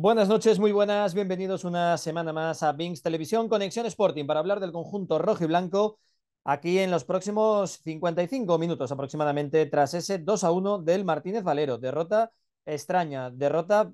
Buenas noches, muy buenas, bienvenidos una semana más a Bings Televisión Conexión Sporting para hablar del conjunto rojo y blanco aquí en los próximos 55 minutos aproximadamente tras ese 2 a 1 del Martínez Valero. Derrota extraña, derrota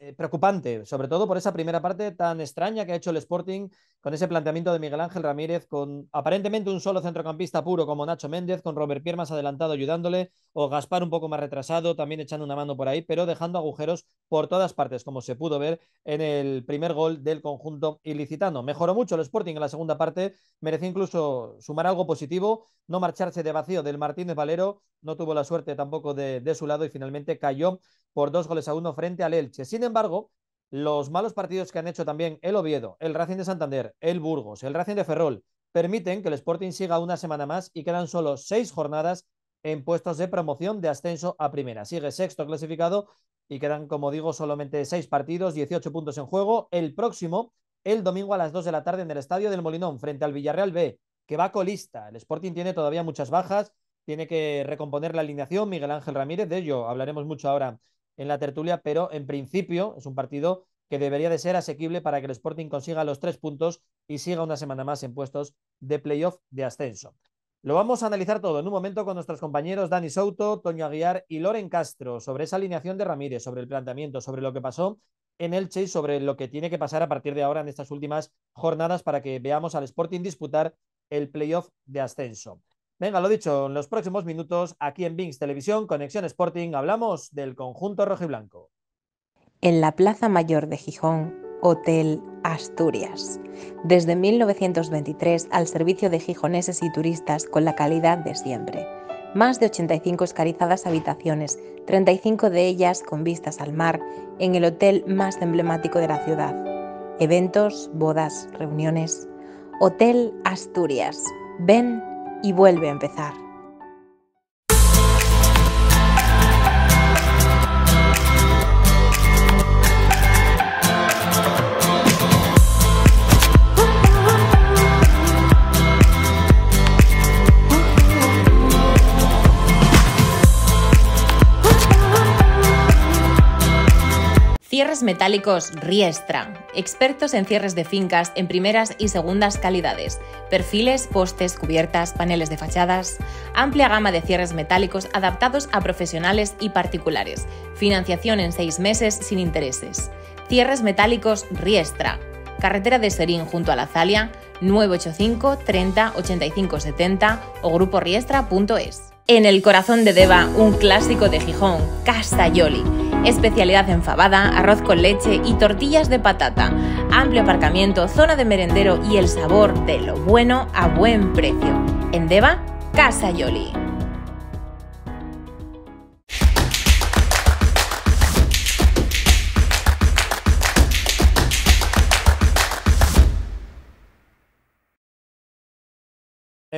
eh, preocupante, sobre todo por esa primera parte tan extraña que ha hecho el Sporting con ese planteamiento de Miguel Ángel Ramírez, con aparentemente un solo centrocampista puro como Nacho Méndez, con Robert Pierre más adelantado ayudándole, o Gaspar un poco más retrasado, también echando una mano por ahí, pero dejando agujeros por todas partes, como se pudo ver en el primer gol del conjunto ilicitano. Mejoró mucho el Sporting en la segunda parte, mereció incluso sumar algo positivo, no marcharse de vacío del Martínez Valero, no tuvo la suerte tampoco de, de su lado y finalmente cayó por dos goles a uno frente al Elche. Sin embargo, los malos partidos que han hecho también el Oviedo, el Racing de Santander, el Burgos, el Racing de Ferrol, permiten que el Sporting siga una semana más y quedan solo seis jornadas en puestos de promoción de ascenso a primera. Sigue sexto clasificado y quedan, como digo, solamente seis partidos, 18 puntos en juego. El próximo, el domingo a las 2 de la tarde en el Estadio del Molinón, frente al Villarreal B, que va colista. El Sporting tiene todavía muchas bajas, tiene que recomponer la alineación Miguel Ángel Ramírez, de ello hablaremos mucho ahora en la tertulia, pero en principio es un partido que debería de ser asequible para que el Sporting consiga los tres puntos y siga una semana más en puestos de playoff de ascenso. Lo vamos a analizar todo en un momento con nuestros compañeros Dani Souto, Toño Aguiar y Loren Castro sobre esa alineación de Ramírez, sobre el planteamiento, sobre lo que pasó en Elche y sobre lo que tiene que pasar a partir de ahora en estas últimas jornadas para que veamos al Sporting disputar el playoff de ascenso. Venga, lo dicho, en los próximos minutos, aquí en Bings Televisión, Conexión Sporting, hablamos del conjunto Blanco. En la Plaza Mayor de Gijón, Hotel Asturias. Desde 1923 al servicio de gijoneses y turistas con la calidad de siempre. Más de 85 escarizadas habitaciones, 35 de ellas con vistas al mar, en el hotel más emblemático de la ciudad. Eventos, bodas, reuniones. Hotel Asturias. Ven y vuelve a empezar. Cierres metálicos Riestra. Expertos en cierres de fincas en primeras y segundas calidades. Perfiles, postes, cubiertas, paneles de fachadas. Amplia gama de cierres metálicos adaptados a profesionales y particulares. Financiación en seis meses sin intereses. Cierres metálicos Riestra. Carretera de Serín junto a La Zalia, 985 30 85 70 o gruporiestra.es. En el corazón de Deva, un clásico de Gijón, Yoli. Especialidad en arroz con leche y tortillas de patata. Amplio aparcamiento, zona de merendero y el sabor de lo bueno a buen precio. En Deva, Casa Yoli.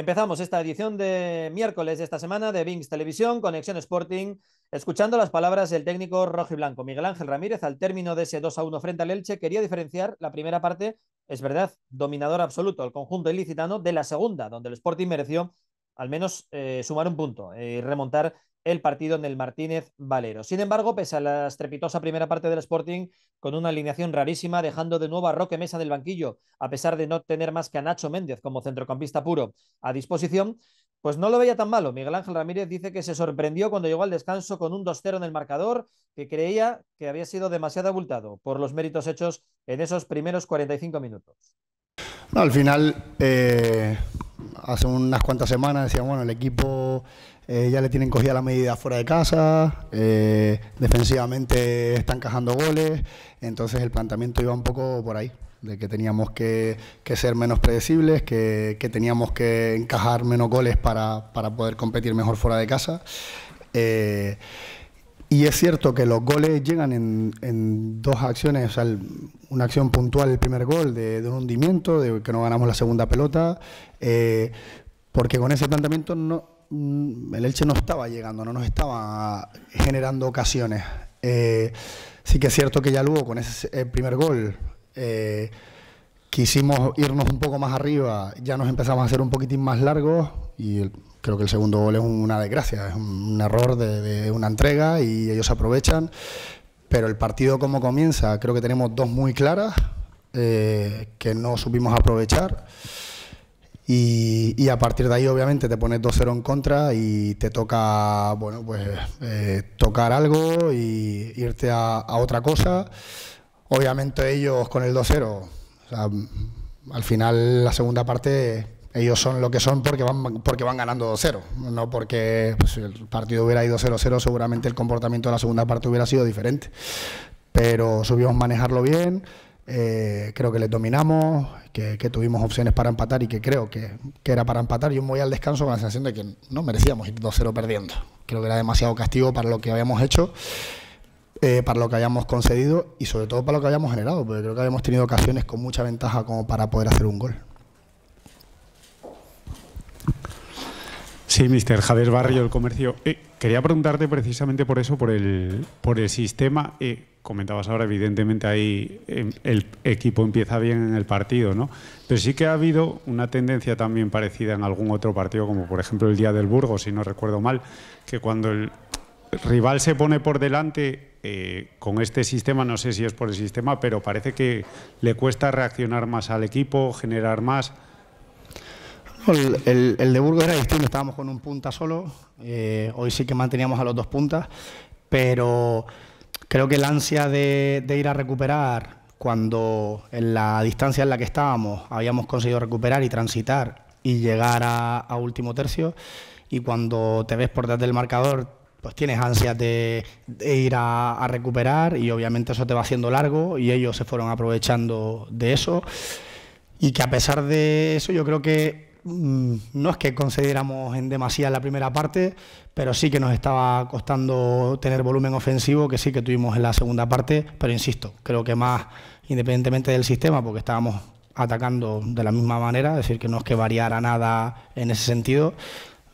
Empezamos esta edición de miércoles de esta semana de Bings Televisión, Conexión Sporting, escuchando las palabras del técnico blanco Miguel Ángel Ramírez al término de ese 2 a 1 frente al Elche. Quería diferenciar la primera parte, es verdad, dominador absoluto el conjunto ilicitano, de la segunda, donde el Sporting mereció al menos eh, sumar un punto eh, y remontar el partido en el Martínez Valero. Sin embargo, pese a la estrepitosa primera parte del Sporting, con una alineación rarísima, dejando de nuevo a Roque Mesa del banquillo, a pesar de no tener más que a Nacho Méndez como centrocampista puro a disposición, pues no lo veía tan malo. Miguel Ángel Ramírez dice que se sorprendió cuando llegó al descanso con un 2-0 en el marcador, que creía que había sido demasiado abultado por los méritos hechos en esos primeros 45 minutos al final, eh, hace unas cuantas semanas decían, bueno, el equipo eh, ya le tienen cogida la medida fuera de casa, eh, defensivamente están encajando goles, entonces el planteamiento iba un poco por ahí, de que teníamos que, ser menos predecibles, que, que, teníamos que encajar menos goles para, poder competir mejor fuera de casa. Y es cierto que los goles llegan en, dos acciones, o una acción puntual, el primer gol de, un hundimiento, de que no ganamos la segunda pelota, eh, porque con ese planteamiento no, mm, el Elche no estaba llegando, no nos estaba generando ocasiones. Eh, sí que es cierto que ya luego con ese eh, primer gol eh, quisimos irnos un poco más arriba, ya nos empezamos a hacer un poquitín más largos y el, Creo que el segundo gol es una desgracia, es un error de, una entrega y ellos aprovechan. Pero el partido como comienza, creo que tenemos dos muy claras eh, que no supimos aprovechar. Y, a partir de ahí, obviamente, te pones 2-0 en contra y te toca, bueno, pues eh, tocar algo y irte a, otra cosa. Obviamente ellos con el 2-0, al final la segunda parte ellos son lo que son porque van, porque van ganando 2-0, no porque si pues, el partido hubiera ido 0-0 seguramente el comportamiento de la segunda parte hubiera sido diferente. Pero supimos manejarlo bien, eh, creo que les dominamos, que, tuvimos opciones para empatar y que creo que, era para empatar. Yo me voy al descanso con la sensación de que no merecíamos ir 2-0 perdiendo. Creo que era demasiado castigo para lo que habíamos hecho, eh, para lo que habíamos concedido y sobre todo para lo que habíamos generado, porque creo que habíamos tenido ocasiones con mucha ventaja como para poder hacer un gol. Sí, mister Javier Barrio, el comercio. Eh, quería preguntarte precisamente por eso, por el, por el sistema. Eh, comentabas ahora, evidentemente, ahí em, el equipo empieza bien en el partido, ¿no? Pero sí que ha habido una tendencia también parecida en algún otro partido, como por ejemplo el día del Burgo, si no recuerdo mal, que cuando el rival se pone por delante eh, con este sistema, no sé si es por el sistema, pero parece que le cuesta reaccionar más al equipo, generar más. El, de Burgos era distinto, estábamos con un punta solo, eh, hoy sí que manteníamos a los dos puntas, pero creo que la ansia de, ir a recuperar cuando en la distancia en la que estábamos habíamos conseguido recuperar y transitar y llegar a, último tercio y cuando te ves por detrás del marcador pues tienes ansia de, ir a, a recuperar y obviamente eso te va haciendo largo y ellos se fueron aprovechando de eso y que a pesar de eso yo creo que Mm, no es que concediéramos en demasía la primera parte, pero sí que nos estaba costando tener volumen ofensivo, que sí que tuvimos en la segunda parte, pero insisto, creo que más independientemente del sistema, porque estábamos atacando de la misma manera, es decir, que no es que variara nada en ese sentido.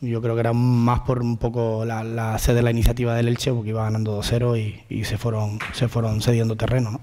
Yo creo que era más por un poco la, sede de la iniciativa del Elche, porque iba ganando 2-0 y, se, fueron, se fueron cediendo terreno.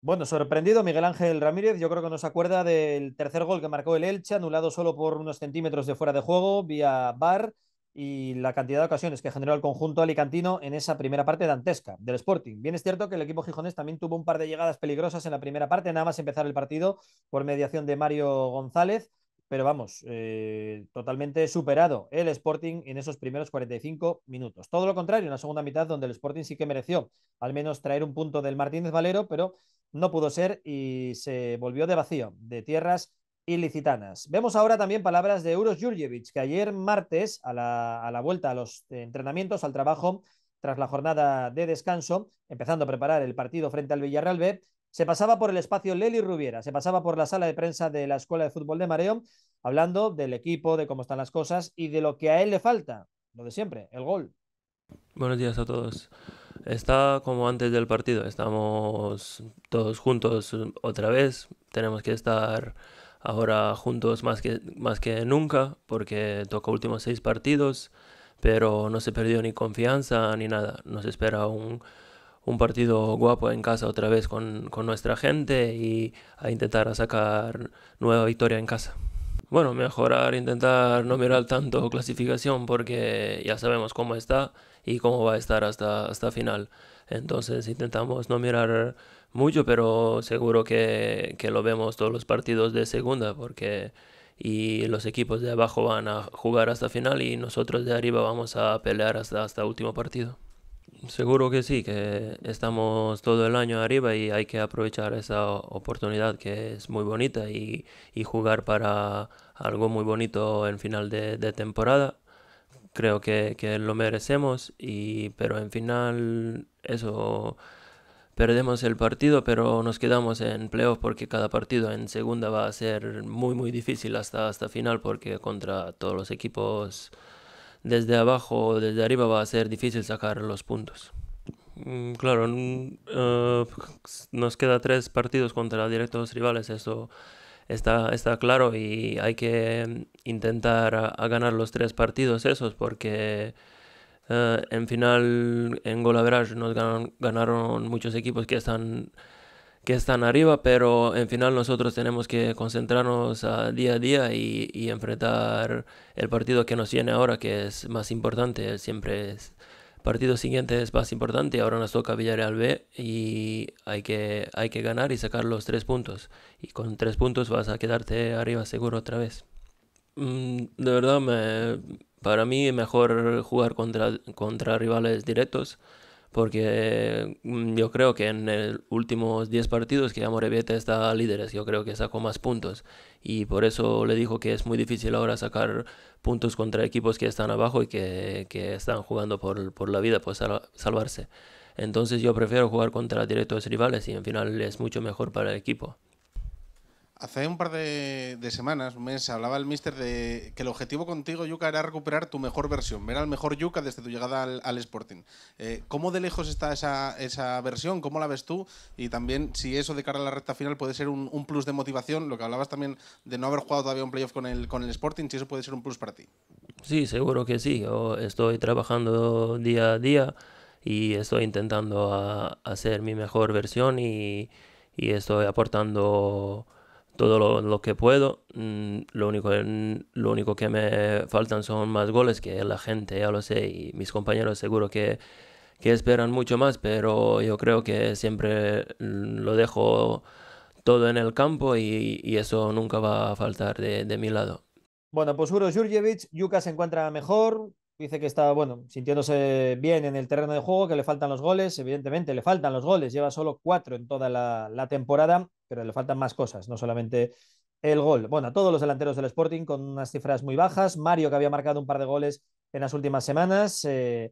Bueno, sorprendido Miguel Ángel Ramírez, yo creo que nos acuerda del tercer gol que marcó el Elche, anulado solo por unos centímetros de fuera de juego, vía bar y la cantidad de ocasiones que generó el conjunto alicantino en esa primera parte dantesca del Sporting. Bien es cierto que el equipo gijonés también tuvo un par de llegadas peligrosas en la primera parte, nada más empezar el partido por mediación de Mario González, pero vamos, eh, totalmente superado el Sporting en esos primeros 45 minutos. Todo lo contrario, en la segunda mitad donde el Sporting sí que mereció al menos traer un punto del Martínez Valero, pero no pudo ser y se volvió de vacío, de tierras ilicitanas. Vemos ahora también palabras de Euros Jurjevic, que ayer martes, a la, vuelta a los entrenamientos, al trabajo, tras la jornada de descanso, empezando a preparar el partido frente al Villarreal B, se pasaba por el espacio Leli Rubiera, se pasaba por la sala de prensa de la Escuela de Fútbol de Mareo, hablando del equipo, de cómo están las cosas y de lo que a él le falta, lo de siempre, el gol. Buenos días a todos está como antes del partido, estamos todos juntos otra vez, tenemos que estar ahora juntos más que, más que nunca porque toca últimos seis partidos, pero no se perdió ni confianza ni nada, nos espera un, un partido guapo en casa otra vez con, con nuestra gente y a intentar sacar nueva victoria en casa bueno, mejorar, intentar no mirar tanto clasificación porque ya sabemos cómo está y cómo va a estar hasta, hasta final. Entonces intentamos no mirar mucho, pero seguro que, lo vemos todos los partidos de segunda, porque y los equipos de abajo van a jugar hasta final y nosotros de arriba vamos a pelear hasta, hasta último partido. Seguro que sí, que estamos todo el año arriba y hay que aprovechar esa oportunidad que es muy bonita y, jugar para algo muy bonito en final de, de temporada creo que, lo merecemos, y, pero en final eso perdemos el partido, pero nos quedamos en playoff porque cada partido en segunda va a ser muy muy difícil hasta, hasta final porque contra todos los equipos desde abajo o desde arriba va a ser difícil sacar los puntos. Mm, claro, eh, nos queda tres partidos contra directos rivales, eso está, claro y hay que intentar ganar los tres partidos esos porque eh, en final en Golaverage nos ganaron, ganaron, muchos equipos que están, que están arriba, pero en final nosotros tenemos que concentrarnos día a día y, y enfrentar el partido que nos viene ahora, que es más importante, siempre es partido siguiente es más importante, ahora nos toca Villarreal B y hay que, hay que ganar y sacar los tres puntos. Y con tres puntos vas a quedarte arriba seguro otra vez. Mm, de verdad, para mí es mejor jugar contra rivales directos porque mm, yo creo que en los últimos 10 partidos que Amorebieta está líderes, yo creo que sacó más puntos y por eso le dijo que es muy difícil ahora sacar puntos contra equipos que están abajo y que, están jugando por, la vida, por salvarse. Entonces yo prefiero jugar contra directos rivales y en final es mucho mejor para el equipo. Hace un par de, semanas, un mes, hablaba el mister de que el objetivo contigo, Yuka, era recuperar tu mejor versión, ver al mejor Yuka desde tu llegada al, Sporting. Eh, ¿Cómo de lejos está esa, versión? ¿Cómo la ves tú? Y también si eso de cara a la recta final puede ser un, plus de motivación, lo que hablabas también de no haber jugado todavía un playoff con el, con el Sporting, si eso puede ser un plus para ti. Sí, seguro que sí. estoy trabajando día a día y estoy intentando hacer mi mejor versión y estoy aportando todo lo, que puedo. Mm, lo único, lo único que me faltan son más goles, que la gente ya lo sé y mis compañeros seguro que, esperan mucho más, pero yo creo que siempre mm, lo dejo todo en el campo y, eso nunca va a faltar de, mi lado. Bueno, pues Uro Jurjevic, Yuka se encuentra mejor, Dice que está, bueno, sintiéndose bien en el terreno de juego, que le faltan los goles. Evidentemente, le faltan los goles. Lleva solo cuatro en toda la, temporada, pero le faltan más cosas, no solamente el gol. Bueno, a todos los delanteros del Sporting con unas cifras muy bajas. Mario, que había marcado un par de goles en las últimas semanas. Eh,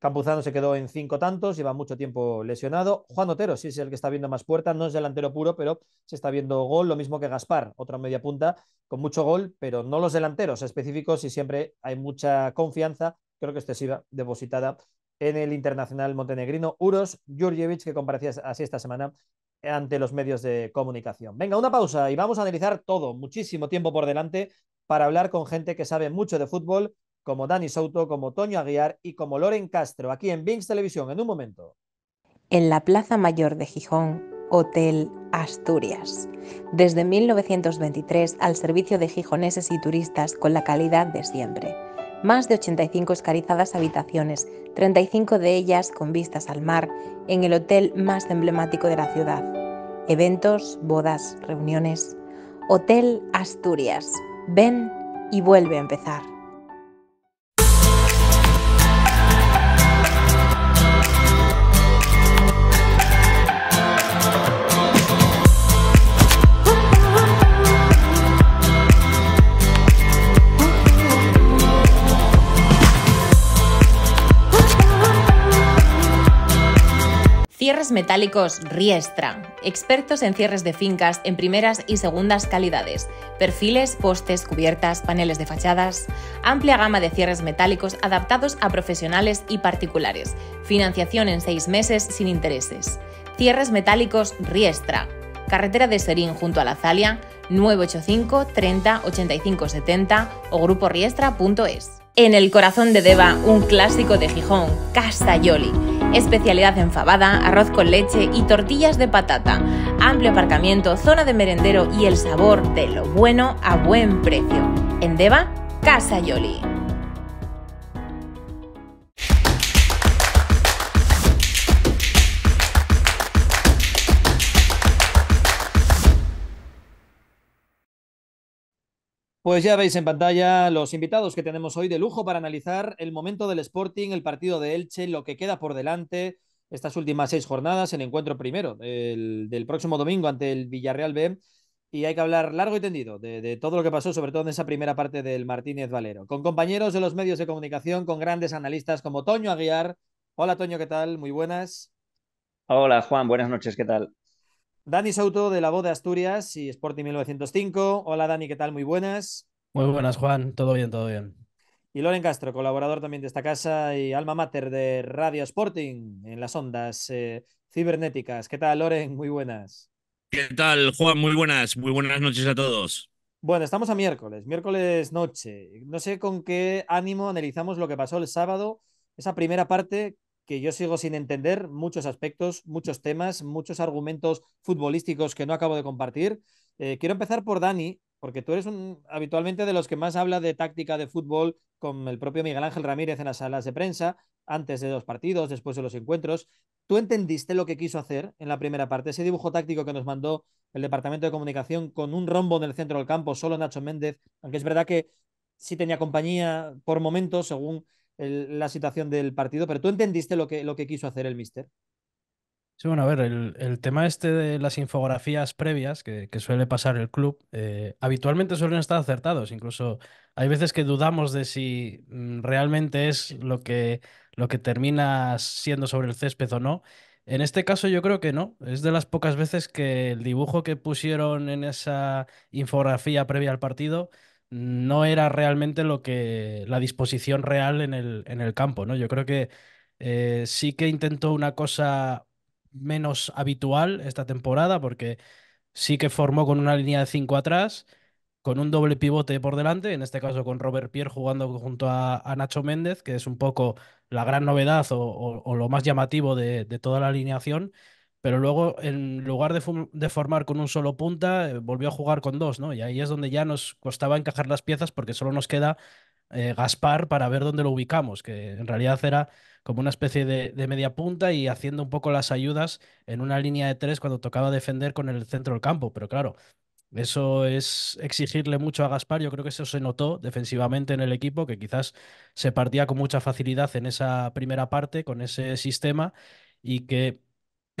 Campuzano se quedó en cinco tantos, lleva mucho tiempo lesionado. Juan Otero sí es el que está viendo más puertas, no es delantero puro, pero se está viendo gol, lo mismo que Gaspar, otra media punta con mucho gol, pero no los delanteros específicos y siempre hay mucha confianza, creo que excesiva, este depositada en el internacional montenegrino Uros Jurjevic, que comparecía así esta semana ante los medios de comunicación. Venga, una pausa y vamos a analizar todo, muchísimo tiempo por delante para hablar con gente que sabe mucho de fútbol como Dani Souto, como Toño Aguiar y como Loren Castro, aquí en Bings Televisión, en un momento. En la Plaza Mayor de Gijón, Hotel Asturias. Desde 1923 al servicio de gijoneses y turistas con la calidad de siempre. Más de 85 escarizadas habitaciones, 35 de ellas con vistas al mar, en el hotel más emblemático de la ciudad. Eventos, bodas, reuniones. Hotel Asturias. Ven y vuelve a empezar. Cierres metálicos Riestra. Expertos en cierres de fincas en primeras y segundas calidades. Perfiles, postes, cubiertas, paneles de fachadas. Amplia gama de cierres metálicos adaptados a profesionales y particulares. Financiación en seis meses sin intereses. Cierres metálicos Riestra. Carretera de Serín junto a la Zalia, 985 30 85 70 o gruporiestra.es. En el corazón de Deva, un clásico de Gijón, Yoli. Especialidad enfabada, arroz con leche y tortillas de patata. Amplio aparcamiento, zona de merendero y el sabor de lo bueno a buen precio. En Deva, Casa Yoli. Pues ya veis en pantalla los invitados que tenemos hoy de lujo para analizar el momento del Sporting, el partido de Elche, lo que queda por delante, estas últimas seis jornadas, el encuentro primero del próximo domingo ante el Villarreal B. Y hay que hablar largo y tendido de, de, todo lo que pasó, sobre todo en esa primera parte del Martínez Valero, con compañeros de los medios de comunicación, con grandes analistas como Toño Aguiar. Hola Toño, ¿qué tal? Muy buenas. Hola Juan, buenas noches, ¿qué tal? Dani Souto de La Voz de Asturias y Sporting 1905. Hola Dani, ¿qué tal? Muy buenas. Muy buenas, Juan. Todo bien, todo bien. Y Loren Castro, colaborador también de esta casa y alma mater de Radio Sporting en las ondas eh, cibernéticas. ¿Qué tal, Loren? Muy buenas. ¿Qué tal, Juan? Muy buenas. Muy buenas noches a todos. Bueno, estamos a miércoles, miércoles noche. No sé con qué ánimo analizamos lo que pasó el sábado, esa primera parte que yo sigo sin entender muchos aspectos, muchos temas, muchos argumentos futbolísticos que no acabo de compartir. Eh, quiero empezar por Dani, porque tú eres habitualmente de los que más habla de táctica de fútbol con el propio Miguel Ángel Ramírez en las salas de prensa, antes de los partidos, después de los encuentros. ¿Tú entendiste lo que quiso hacer en la primera parte? Ese dibujo táctico que nos mandó el Departamento de Comunicación con un rombo en el centro del campo, solo Nacho Méndez, aunque es verdad que sí tenía compañía por momentos, según la situación del partido, pero tú entendiste lo que, lo que quiso hacer el mister. Sí, bueno, a ver, el, tema este de las infografías previas que, suele pasar el club, eh, habitualmente suelen estar acertados. Incluso hay veces que dudamos de si mm, realmente es lo que, lo que termina siendo sobre el césped o no. En este caso yo creo que no. Es de las pocas veces que el dibujo que pusieron en esa infografía previa al partido no era realmente lo que la disposición real en el, campo, ¿no? Yo creo que eh, sí que intentó una cosa menos habitual esta temporada, porque sí que formó con una línea de cinco atrás, con un doble pivote por delante, en este caso con Robert Pierre jugando junto a, Nacho Méndez, que es un poco la gran novedad o, lo más llamativo de toda la alineación pero luego en lugar de, formar con un solo punta, eh, volvió a jugar con dos, ¿no? Y ahí es donde ya nos costaba encajar las piezas porque solo nos queda eh, Gaspar para ver dónde lo ubicamos, que en realidad era como una especie de, de, media punta y haciendo un poco las ayudas en una línea de tres cuando tocaba defender con el centro del campo, pero claro. Eso es exigirle mucho a Gaspar. Yo creo que eso se notó defensivamente en el equipo, que quizás se partía con mucha facilidad en esa primera parte, con ese sistema, y que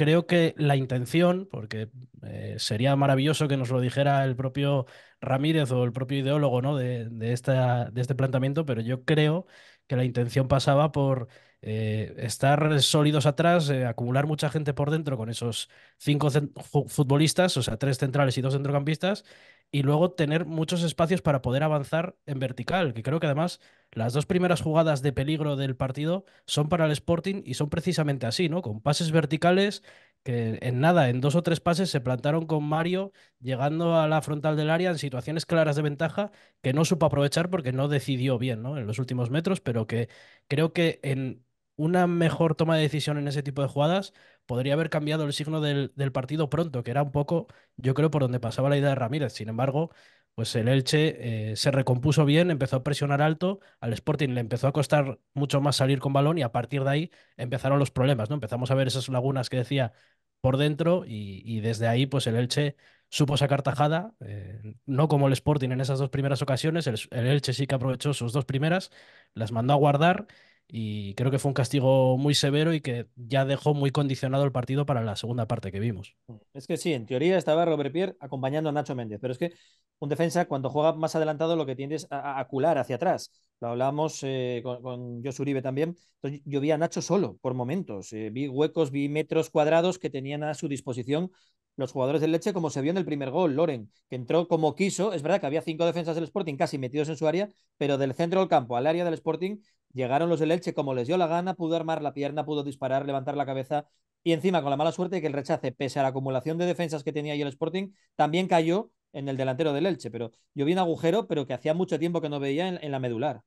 creo que la intención, porque eh, sería maravilloso que nos lo dijera el propio Ramírez o el propio ideólogo ¿no? de, este planteamiento, pero yo creo que la intención pasaba por eh, estar sólidos atrás, eh, acumular mucha gente por dentro con esos cinco futbolistas, o sea, tres centrales y dos centrocampistas, y luego tener muchos espacios para poder avanzar en vertical, que creo que además las dos primeras jugadas de peligro del partido son para el Sporting y son precisamente así, ¿no? Con pases verticales que en nada, en dos o tres pases se plantaron con Mario llegando a la frontal del área en situaciones claras de ventaja que no supo aprovechar porque no decidió bien, ¿no? En los últimos metros, pero que creo que en una mejor toma de decisión en ese tipo de jugadas podría haber cambiado el signo del, partido pronto, que era un poco, yo creo, por donde pasaba la idea de Ramírez. Sin embargo, pues el Elche eh, se recompuso bien, empezó a presionar alto, al Sporting le empezó a costar mucho más salir con balón y a partir de ahí empezaron los problemas, ¿no? Empezamos a ver esas lagunas que decía por dentro y, desde ahí pues el Elche supo sacar tajada, eh, no como el Sporting en esas dos primeras ocasiones, el Elche sí que aprovechó sus dos primeras, las mandó a guardar y creo que fue un castigo muy severo y que ya dejó muy condicionado el partido para la segunda parte que vimos. Mm, es que sí, en teoría estaba Robert Pierre acompañando a Nacho Méndez, pero es que un defensa cuando juega más adelantado lo que tiende es a, hacia atrás. Lo hablábamos eh, con, con Uribe también. Entonces, yo vi a Nacho solo por momentos. Eh, vi huecos, vi metros cuadrados que tenían a su disposición los jugadores del Leche, como se vio en el primer gol, Loren, que entró como quiso. Es verdad que había cinco defensas del Sporting casi metidos en su área, pero del centro del campo al área del Sporting Llegaron los del Elche como les dio la gana, pudo armar la pierna, pudo disparar, levantar la cabeza y encima con la mala suerte de que el rechace, pese a la acumulación de defensas que tenía ahí el Sporting, también cayó en el delantero del Elche. Pero yo vi un agujero, pero que hacía mucho tiempo que no veía en, la medular.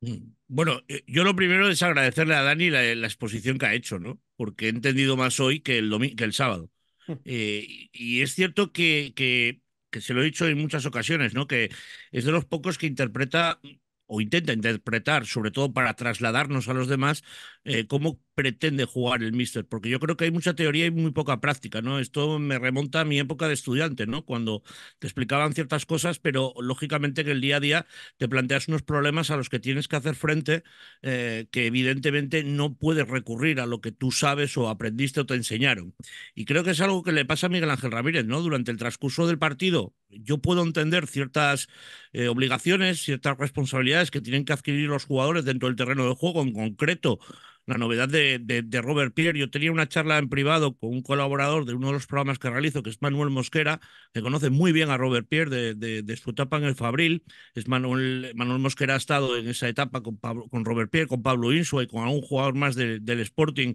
Mm. Bueno, eh, yo lo primero es agradecerle a Dani la, exposición que ha hecho, ¿no? Porque he entendido más hoy que el, el sábado. Eh, y es cierto que, que, que, se lo he dicho en muchas ocasiones, ¿no? Que es de los pocos que interpreta o intenta interpretar, sobre todo para trasladarnos a los demás, eh, como pretende jugar el míster, porque yo creo que hay mucha teoría y muy poca práctica, ¿no? Esto me remonta a mi época de estudiante, ¿no? Cuando te explicaban ciertas cosas, pero lógicamente que el día a día te planteas unos problemas a los que tienes que hacer frente, eh, que evidentemente no puedes recurrir a lo que tú sabes o aprendiste o te enseñaron. Y creo que es algo que le pasa a Miguel Ángel Ramírez, ¿no? Durante el transcurso del partido, yo puedo entender ciertas eh, obligaciones, ciertas responsabilidades que tienen que adquirir los jugadores dentro del terreno de juego, en concreto la novedad de, Robert Pierre. Yo tenía una charla en privado con un colaborador de uno de los programas que realizo, que es Manuel Mosquera, que conoce muy bien a Robert Pierre de, su etapa en el Fabril. Es Manuel, Mosquera ha estado en esa etapa con, Robert Pierre, con Pablo Insua y con algún jugador más del Sporting.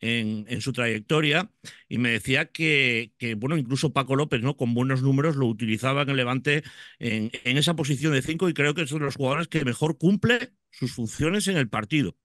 En, su trayectoria y me decía que, bueno, incluso Paco López, ¿no? Con buenos números lo utilizaba en el Levante en, esa posición de cinco, y creo que es uno de los jugadores que mejor cumple sus funciones en el partido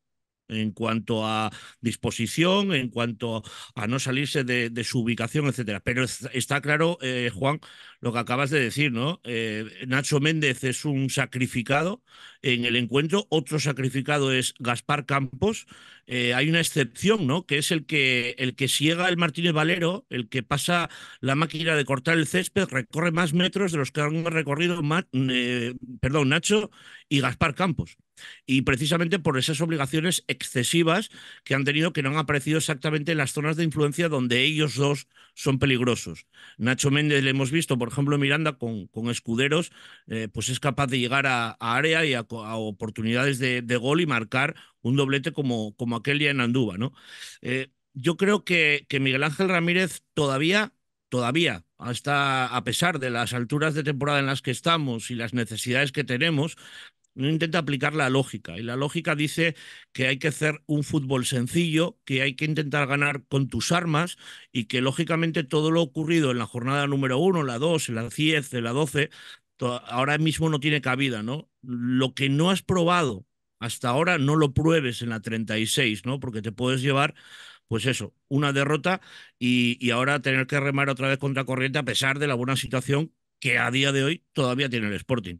en cuanto a disposición, en cuanto a no salirse de, su ubicación, etcétera. Pero está claro, eh, Juan, lo que acabas de decir, ¿no? Eh, Nacho Méndez es un sacrificado en el encuentro. Otro sacrificado es Gaspar Campos. Eh, hay una excepción, ¿no? Que es el que, el que siega el Martínez Valero, el que pasa la máquina de cortar el césped, recorre más metros de los que han recorrido eh, perdón, Nacho y Gaspar Campos y precisamente por esas obligaciones excesivas que han tenido que no han aparecido exactamente en las zonas de influencia donde ellos dos son peligrosos. Nacho Méndez le hemos visto, por ejemplo, Miranda con, con escuderos, eh, pues es capaz de llegar a área y a, oportunidades de, gol y marcar un doblete como, como aquel día en Andúba, ¿no? Eh, yo creo que, que Miguel Ángel Ramírez todavía, todavía, hasta a pesar de las alturas de temporada en las que estamos y las necesidades que tenemos, no intenta aplicar la lógica. Y la lógica dice que hay que hacer un fútbol sencillo, que hay que intentar ganar con tus armas y que lógicamente todo lo ocurrido en la jornada número uno, la dos, la diez la doce ahora mismo no tiene cabida, ¿no? Lo que no has probado hasta ahora no lo pruebes en la 36, ¿no? Porque te puedes llevar, pues eso, una derrota y, ahora tener que remar otra vez contra corriente a pesar de la buena situación que a día de hoy todavía tiene el Sporting.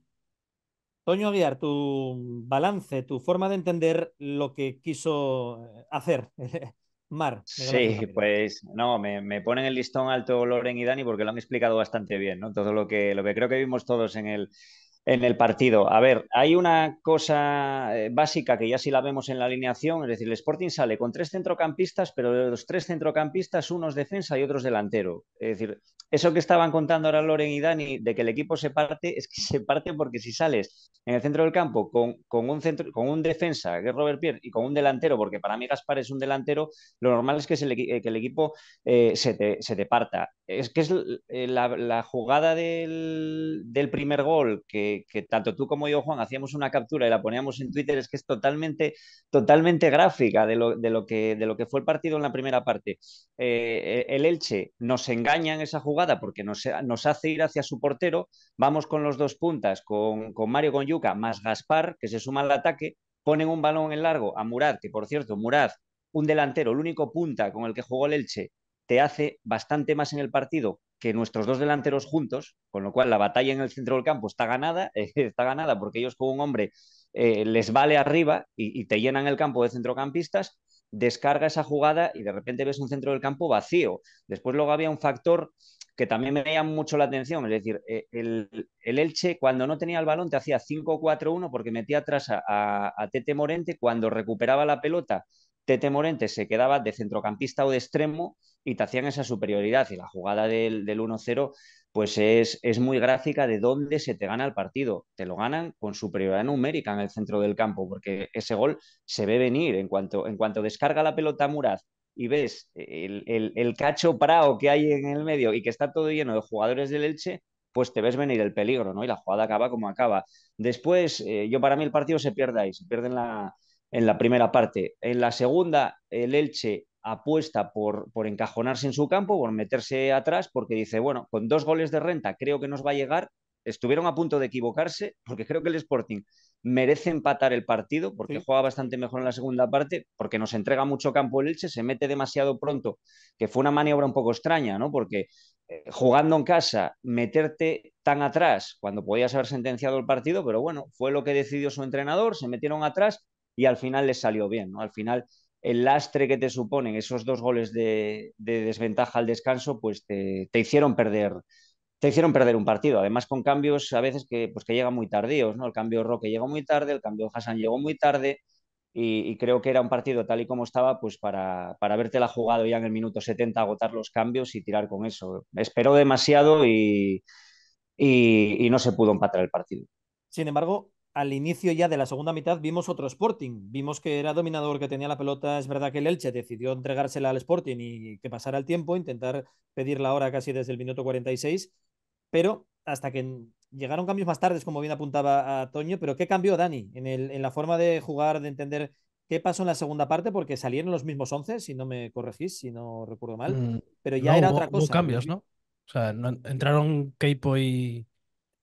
Toño Aguiar, tu balance, tu forma de entender lo que quiso eh, hacer Mar. Sí, pues no, me, ponen el listón alto Loren y Dani porque lo han explicado bastante bien, ¿no? Todo lo que, lo que creo que vimos todos en el, en el partido. A ver, hay una cosa eh, básica que ya sí la vemos en la alineación, es decir, el Sporting sale con tres centrocampistas, pero de los tres centrocampistas, unos defensa y otros delantero. Es decir, eso que estaban contando ahora Loren y Dani de que el equipo se parte, es que se parte porque si sales en el centro del campo con, un, centro, con un defensa, que es Robert Pierre, y con un delantero, porque para mí Gaspar es un delantero, lo normal es que, eh, que el equipo eh, se, te, se, te, parta. Es que es la, jugada del, del primer gol que, que, tanto tú como yo, Juan, hacíamos una captura y la poníamos en Twitter, es que es totalmente, totalmente gráfica de lo, de lo, que, de lo que fue el partido en la primera parte. Eh, el Elche nos engaña en esa jugada porque nos, nos, hace ir hacia su portero, vamos con los dos puntas, con, con Mario más Gaspar, que se suma al ataque, ponen un balón en largo a Murat, que por cierto, Murat, un delantero, el único punta con el que jugó el Elche, te hace bastante más en el partido que nuestros dos delanteros juntos, con lo cual la batalla en el centro del campo está ganada, eh, está ganada porque ellos con un hombre eh, les vale arriba y, te llenan el campo de centrocampistas, descarga esa jugada y de repente ves un centro del campo vacío. Después luego había un factor que también me veía mucho la atención, es decir, eh, el, Elche cuando no tenía el balón te hacía 5-4-1 porque metía atrás a Tete Morente, cuando recuperaba la pelota Tete Morente se quedaba de centrocampista o de extremo y te hacían esa superioridad. Y la jugada del, del 1-0 pues es, muy gráfica de dónde se te gana el partido. Te lo ganan con superioridad numérica en el centro del campo, porque ese gol se ve venir. En cuanto, en cuanto descarga la pelota Muraz y ves el, cacho prao que hay en el medio y que está todo lleno de jugadores del Elche, pues te ves venir el peligro, ¿no? Y la jugada acaba como acaba. Después, eh, yo para mí el partido se pierde ahí, se pierde en la, en la primera parte. En la segunda, el Elche apuesta por, por encajonarse en su campo, por meterse atrás, porque dice, bueno, con dos goles de renta creo que nos va a llegar, estuvieron a punto de equivocarse, porque creo que el Sporting merece empatar el partido, porque juega bastante mejor en la segunda parte, porque nos entrega mucho campo el Elche, se mete demasiado pronto, que fue una maniobra un poco extraña, ¿no? Porque eh, jugando en casa, meterte tan atrás cuando podías haber sentenciado el partido, pero bueno, fue lo que decidió su entrenador, se metieron atrás y al final les salió bien, ¿no? Al final el lastre que te suponen esos dos goles de, desventaja al descanso, pues te, hicieron perder. Te hicieron perder un partido, además con cambios a veces que, pues que llegan muy tardíos, ¿no? El cambio Roque llegó muy tarde, el cambio Hassan llegó muy tarde, y, creo que era un partido tal y como estaba, pues para, para habértela jugado ya en el minuto 70, agotar los cambios y tirar con eso. Esperó demasiado y, y no se pudo empatar el partido. Sin embargo, al inicio ya de la segunda mitad vimos otro Sporting. Vimos que era dominador, que tenía la pelota. Es verdad que el Elche decidió entregársela al Sporting y que pasara el tiempo, intentar pedir la hora casi desde el minuto 46. Pero hasta que llegaron cambios más tardes, como bien apuntaba a Toño. Pero ¿qué cambió, Dani, en, la forma de jugar, de entender qué pasó en la segunda parte? Porque salieron los mismos 11, si no me corregís, si no recuerdo mal. Mm, pero ya era otra cosa. Hubo cambios, ¿no? O sea, entraron Keipo y.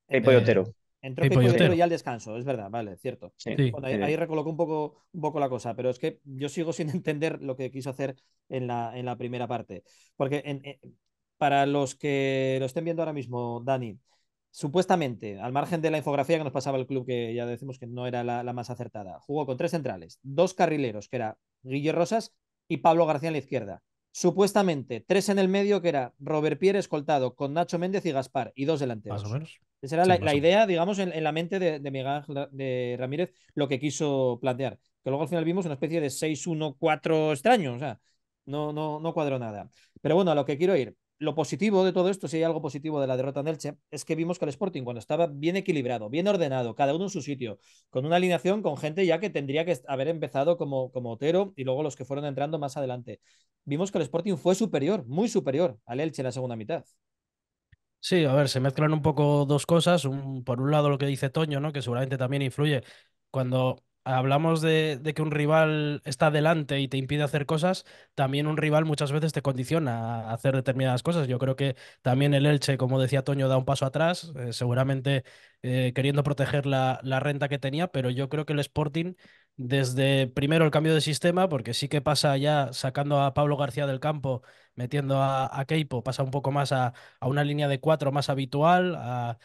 Eh, Keipo Otero. Entró ya al descanso, es verdad, vale, cierto. ahí, recolocó un poco, un poco la cosa, pero es que yo sigo sin entender lo que quiso hacer en la, primera parte. Porque eh, para los que lo estén viendo ahora mismo, Dani, supuestamente, al margen de la infografía que nos pasaba el club, que ya decimos que no era la, más acertada, jugó con tres centrales, dos carrileros, que era Guillermo Rosas y Pablo García en la izquierda. Supuestamente, tres en el medio, que era Robert Pierre escoltado con Nacho Méndez y Gaspar, y dos delanteros. Más o menos. Esa era la, idea, digamos, en, la mente de, Miguel de Ramírez, lo que quiso plantear. Que luego al final vimos una especie de 6-1-4 extraño, o sea, no, no, no cuadró nada. Pero bueno, a lo que quiero ir. Lo positivo de todo esto, si hay algo positivo de la derrota en Elche, es que vimos que el Sporting, cuando estaba bien equilibrado, bien ordenado, cada uno en su sitio, con una alineación con gente ya que tendría que haber empezado como, como Otero y luego los que fueron entrando más adelante, vimos que el Sporting fue superior, muy superior al Elche en la segunda mitad. Sí, a ver, se mezclan un poco dos cosas. por un lado, lo que dice Toño, ¿no? Que seguramente también influye. Cuando hablamos de, que un rival está delante y te impide hacer cosas, también un rival muchas veces te condiciona a hacer determinadas cosas. Yo creo que también el Elche, como decía Toño, da un paso atrás, eh, seguramente eh, queriendo proteger la, renta que tenía, pero yo creo que el Sporting desde primero el cambio de sistema, porque sí que pasa ya sacando a Pablo García del campo, metiendo a, Keipo, pasa un poco más a, una línea de cuatro más habitual, a,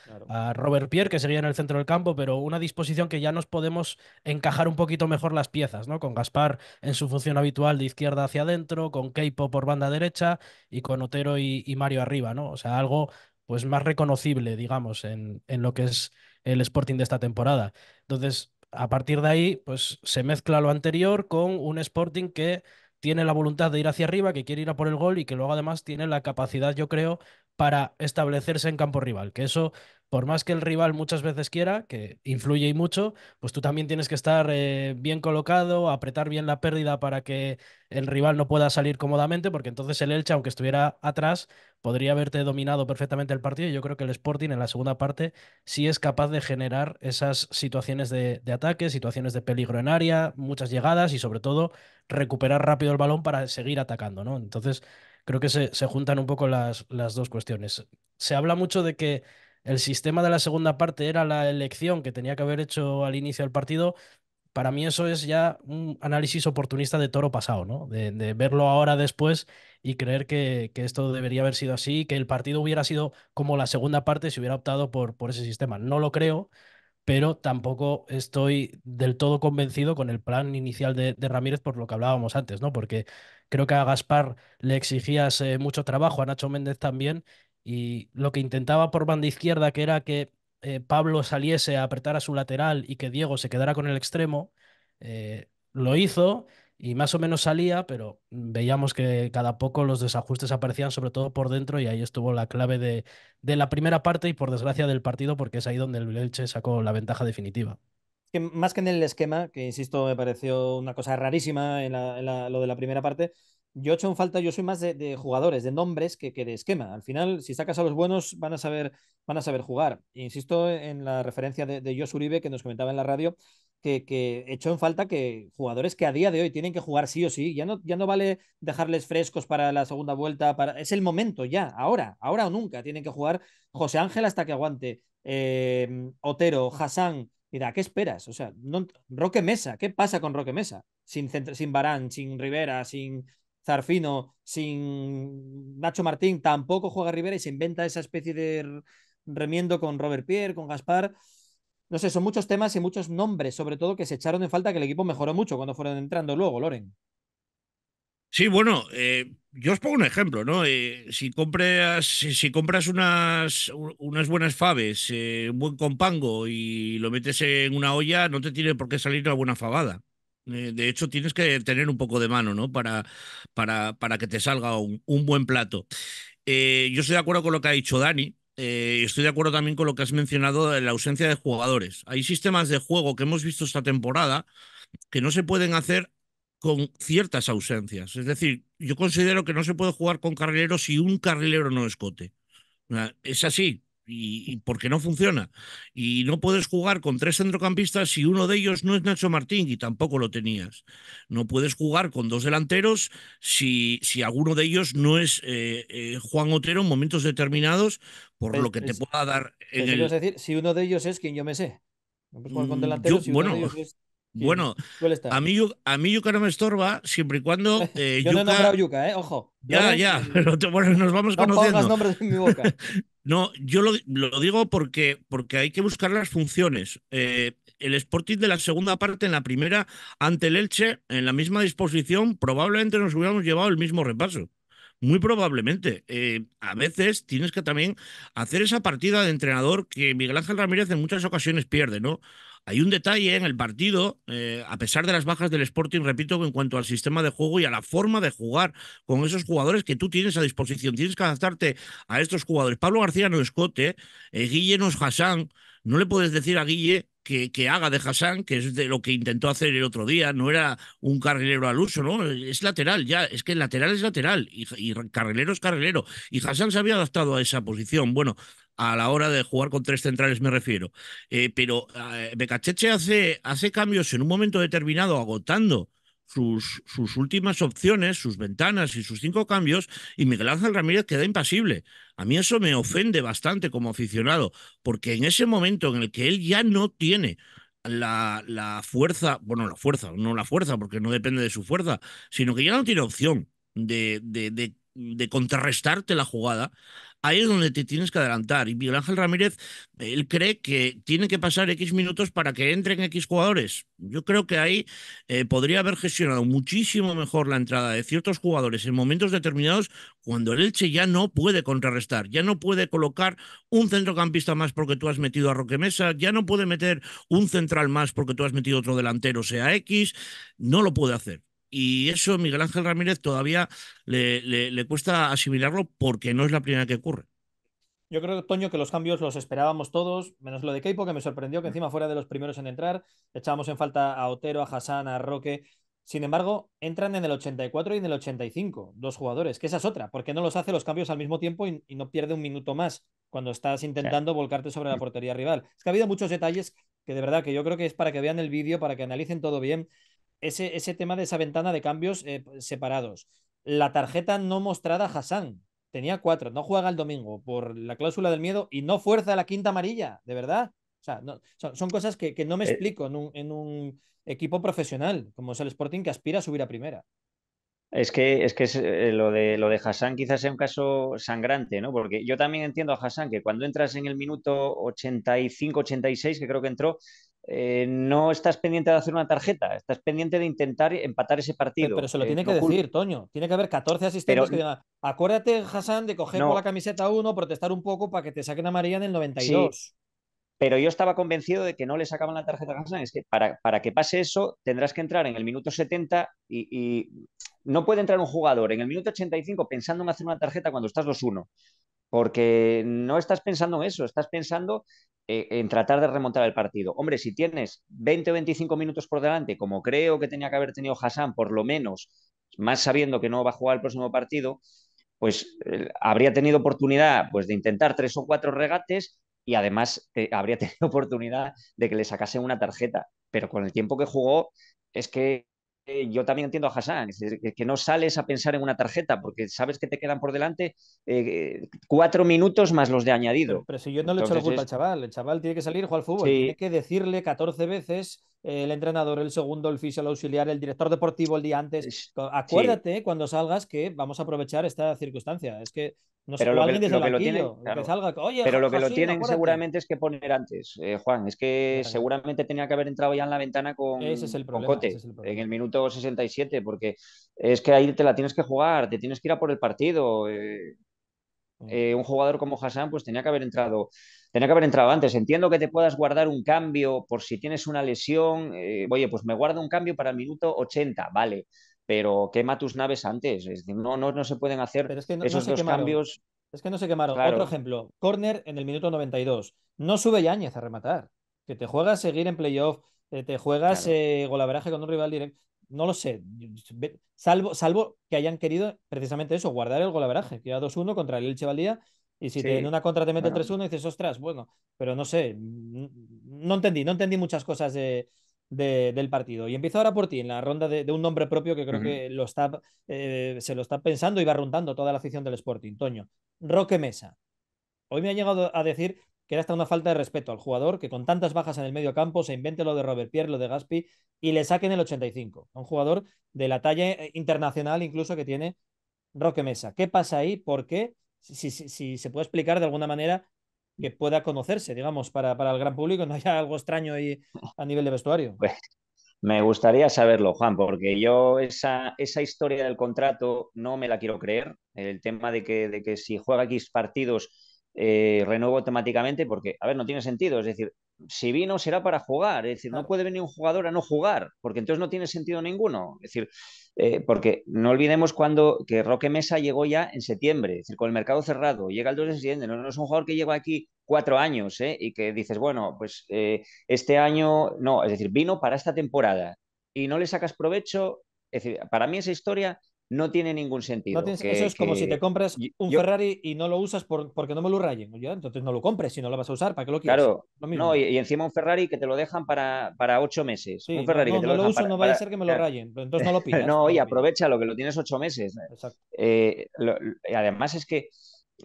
Robert Pierre, que sería en el centro del campo, pero una disposición que ya nos podemos encajar un poquito mejor las piezas, ¿no? Con Gaspar en su función habitual de izquierda hacia adentro, con Keipo por banda derecha y con Otero y, Mario arriba, ¿no? O sea, algo pues más reconocible, digamos, en, en lo que es el Sporting de esta temporada. Entonces, a partir de ahí, pues se mezcla lo anterior con un Sporting que tiene la voluntad de ir hacia arriba, que quiere ir a por el gol y que luego además tiene la capacidad, yo creo, para establecerse en campo rival, que eso por más que el rival muchas veces quiera, que influye y mucho, pues tú también tienes que estar eh, bien colocado, apretar bien la pérdida para que el rival no pueda salir cómodamente, porque entonces el Elche, aunque estuviera atrás, podría haberte dominado perfectamente el partido. Y yo creo que el Sporting en la segunda parte sí es capaz de generar esas situaciones de, ataque, situaciones de peligro en área, muchas llegadas y sobre todo recuperar rápido el balón para seguir atacando, ¿no? Entonces creo que se, juntan un poco las, las dos cuestiones. Se habla mucho de que el sistema de la segunda parte era la elección que tenía que haber hecho al inicio del partido, para mí eso es ya un análisis oportunista de toro pasado, ¿no? De, verlo ahora después y creer que, esto debería haber sido así, que el partido hubiera sido como la segunda parte si hubiera optado por, por ese sistema. No lo creo, pero tampoco estoy del todo convencido con el plan inicial de, Ramírez por lo que hablábamos antes, ¿no? Porque creo que a Gaspar le exigías eh, mucho trabajo, a Nacho Méndez también, y lo que intentaba por banda izquierda, que era que eh, Pablo saliese a apretar a su lateral y que Diego se quedara con el extremo, eh, lo hizo y más o menos salía, pero veíamos que cada poco los desajustes aparecían, sobre todo por dentro, y ahí estuvo la clave de, la primera parte y por desgracia del partido, porque es ahí donde el Elche sacó la ventaja definitiva. más que en el esquema, que insisto, me pareció una cosa rarísima en, en la, lo de la primera parte, yo he hecho en falta, yo soy más de, jugadores, de nombres que, que, de esquema. Al final, si sacas a los buenos, van a saber, van a saber jugar. Insisto en la referencia de, de Uribe que nos comentaba en la radio, que, que en falta que jugadores que a día de hoy tienen que jugar sí o sí, ya no, ya no vale dejarles frescos para la segunda vuelta, para... es el momento ya, ahora, ahora o nunca, tienen que jugar José Ángel hasta que aguante, eh, Otero, Hassan, mira, ¿qué esperas? O sea, no... Roque Mesa, ¿qué pasa con Roque Mesa? Sin, sin Barán, sin Rivera, sin Zarfino, sin Nacho Martín, tampoco juega Rivera y se inventa esa especie de remiendo con Robert Pierre, con Gaspar. No sé, son muchos temas y muchos nombres, sobre todo que se echaron en falta, que el equipo mejoró mucho cuando fueron entrando luego, Loren. Sí, bueno, eh, yo os pongo un ejemplo, ¿no? Eh, si compras, si compras unas, unas buenas faves, eh, un buen compango y lo metes en una olla, no te tiene por qué salir una buena fabada. Eh, de hecho, tienes que tener un poco de mano, ¿no? Para, para, para que te salga un, buen plato. Eh, yo estoy de acuerdo con lo que ha dicho Dani. Eh, estoy de acuerdo también con lo que has mencionado de la ausencia de jugadores. Hay sistemas de juego que hemos visto esta temporada que no se pueden hacer con ciertas ausencias. Es decir, yo considero que no se puede jugar con carrileros si un carrilero no escote. Es así, y, porque no funciona. Y no puedes jugar con tres centrocampistas si uno de ellos no es Nacho Martín y tampoco lo tenías. No puedes jugar con dos delanteros si, si alguno de ellos no es eh, eh, Juan Otero en momentos determinados por pues lo que te pueda dar. Pues si uno de ellos es quien yo me sé. No con mm, bueno, a mí, a Yuka no me estorba siempre y cuando. Eh, yo no he nombrado Yuka, ¿eh? Ojo. Ya, ya, bueno, nos vamos no conociendo. Pongas nombres en mi boca. No, yo lo, digo porque, porque, hay que buscar las funciones. Eh, el Sporting de la segunda parte en la primera ante el Elche, en la misma disposición, probablemente nos hubiéramos llevado el mismo repaso. Muy probablemente. Eh, a veces tienes que también hacer esa partida de entrenador que Miguel Ángel Ramírez en muchas ocasiones pierde, ¿no? Hay un detalle en el partido, eh, a pesar de las bajas del Sporting, repito, en cuanto al sistema de juego y a la forma de jugar con esos jugadores que tú tienes a disposición. Tienes que adaptarte a estos jugadores. Pablo García no escote, cote eh, Guille no es Hassan, no le puedes decir a Guille que, que, haga de Hassan, que es de lo que intentó hacer el otro día, no era un carrilero al uso, ¿no? Es lateral, ya, es que el lateral es lateral y, carrilero es carrilero. Y Hassan se había adaptado a esa posición. Bueno, a la hora de jugar con tres centrales me refiero. Eh, pero eh, Becacheche hace, hace cambios en un momento determinado, agotando sus, sus, últimas opciones, sus ventanas y sus cinco cambios, y Miguel Ángel Ramírez queda impasible. A mí eso me ofende bastante como aficionado, porque en ese momento en el que él ya no tiene la, la fuerza, bueno, la fuerza, no la fuerza, porque no depende de su fuerza, sino que ya no tiene opción de, de, de de contrarrestarte la jugada, ahí es donde te tienes que adelantar. Y Miguel Ángel Ramírez, él cree que tiene que pasar X minutos para que entren X jugadores. Yo creo que ahí eh, podría haber gestionado muchísimo mejor la entrada de ciertos jugadores en momentos determinados cuando el Elche ya no puede contrarrestar, ya no puede colocar un centrocampista más porque tú has metido a Roque Mesa, ya no puede meter un central más porque tú has metido otro delantero, sea X, no lo puede hacer y eso Miguel Ángel Ramírez todavía le, cuesta asimilarlo porque no es la primera que ocurre. Yo creo, Toño, que los cambios los esperábamos todos, menos lo de Keipo, que me sorprendió que encima fuera de los primeros en entrar. Echábamos en falta a Otero, a Hassan, a Roque. Sin embargo, entran en el 84 y en el 85, dos jugadores, que esa es otra, porque no los hace los cambios al mismo tiempo y, no pierde un minuto más cuando estás intentando volcarte sobre la portería rival. Es que ha habido muchos detalles que de verdad que yo creo que es para que vean el vídeo, para que analicen todo bien ese, ese tema de esa ventana de cambios eh, pues, separados. La tarjeta no mostrada a Hassan. Tenía cuatro, no juega el domingo por la cláusula del miedo y no fuerza la quinta amarilla, de verdad. O sea, son, cosas que, no me eh. explico en un, equipo profesional como es el Sporting que aspira a subir a primera. Es que, es que eh, lo, de, lo de Hassan quizás sea un caso sangrante, ¿no? Porque yo también entiendo a Hassan que cuando entras en el minuto 85-86, que creo que entró, eh, no estás pendiente de hacer una tarjeta, estás pendiente de intentar empatar ese partido. Pero, se lo eh, tiene que decir, Toño. Tiene que haber 14 asistentes que digan, acuérdate, Hassan, de coger por la camiseta uno, protestar un poco para que te saquen a María en el 92. pero yo estaba convencido de que no le sacaban la tarjeta a Hassan. Es que para, para que pase eso, tendrás que entrar en el minuto 70 y, y no puede entrar un jugador en el minuto 85 pensando en hacer una tarjeta cuando estás 2-1 porque no estás pensando en eso, estás pensando eh, en tratar de remontar el partido. Hombre, si tienes 20 o 25 minutos por delante, como creo que tenía que haber tenido Hassan, por lo menos, más sabiendo que no va a jugar el próximo partido, pues eh, habría tenido oportunidad pues, de intentar tres o cuatro regates y además eh, habría tenido oportunidad de que le sacase una tarjeta. Pero con el tiempo que jugó, es que eh, yo también entiendo a Hassan, que, no sales a pensar en una tarjeta porque sabes que te quedan por delante eh, cuatro minutos más los de añadido. Pero, si yo no le echo la culpa al chaval, el chaval tiene que salir y jugar al fútbol, tiene que decirle 14 veces el entrenador, el segundo, el físico, el auxiliar, el director deportivo el día antes. Acuérdate cuando salgas que vamos a aprovechar esta circunstancia. Es que no sé, lo, que, lo salga, pero lo que lo tienen seguramente es que poner antes, eh, Juan, es que seguramente tenía que haber entrado ya en la ventana con, el en el minuto 67, porque es que ahí te la tienes que jugar, te tienes que ir a por el partido. Eh, mm. eh, un jugador como Hassan pues tenía que haber entrado Tenía que haber entrado antes. Entiendo que te puedas guardar un cambio por si tienes una lesión. Eh, oye, pues me guardo un cambio para el minuto 80, vale. Pero quema tus naves antes. no, no, no se pueden hacer esos dos cambios. Es que no se quemaron. Otro ejemplo, Corner en el minuto 92. No sube Yáñez a rematar. Que te juegas seguir en playoff, eh, te juegas golaveraje con un rival directo. No lo sé. Salvo, salvo que hayan querido precisamente eso, guardar el golaveraje. Queda 2-1 contra el Elche Valdía y si en una contra te mete 3-1 dices, ostras, bueno, pero no sé, no entendí, no entendí muchas cosas del partido. Y empiezo ahora por ti, en la ronda de, un nombre propio que creo que lo está, eh, se lo está pensando y va rondando toda la afición del Sporting, Toño. Roque Mesa. Hoy me ha llegado a decir que era hasta una falta de respeto al jugador que con tantas bajas en el medio campo se invente lo de Robert Pierre, lo de Gaspi y le saquen el 85. Un jugador de la talla eh, internacional incluso que tiene Roque Mesa. ¿Qué pasa ahí? ¿Por qué? si, si, si, se puede explicar de alguna manera que pueda conocerse, digamos, para, el gran público, no haya algo extraño ahí a nivel de vestuario. Pues, me gustaría saberlo, Juan, porque yo esa, esa, historia del contrato no me la quiero creer. El tema de que, de que si juega X partidos eh, renuevo automáticamente porque, a ver, no tiene sentido. Es decir, si vino será para jugar. Es decir, no puede venir un jugador a no jugar, porque entonces no tiene sentido ninguno. Es decir, eh, porque no olvidemos cuando que Roque Mesa llegó ya en septiembre, es decir, con el mercado cerrado, llega el 2 de septiembre, no, es un jugador que lleva aquí cuatro años ¿eh? y que dices, bueno, pues este año, no, es decir, vino para esta temporada y no le sacas provecho. Es decir, para mí esa historia no tiene ningún sentido. eso es como si te compras un Ferrari y no lo usas porque no me lo rayen. Pues entonces no lo compres si no lo vas a usar. ¿Para qué lo quieres? Claro, No, y, encima un Ferrari que te lo dejan para, para ocho meses. un Ferrari no, lo, uso, no vaya a ser que me lo rayen. Pues entonces no lo pidas. no, y aprovecha lo que lo tienes ocho meses. Exacto. Eh, además es que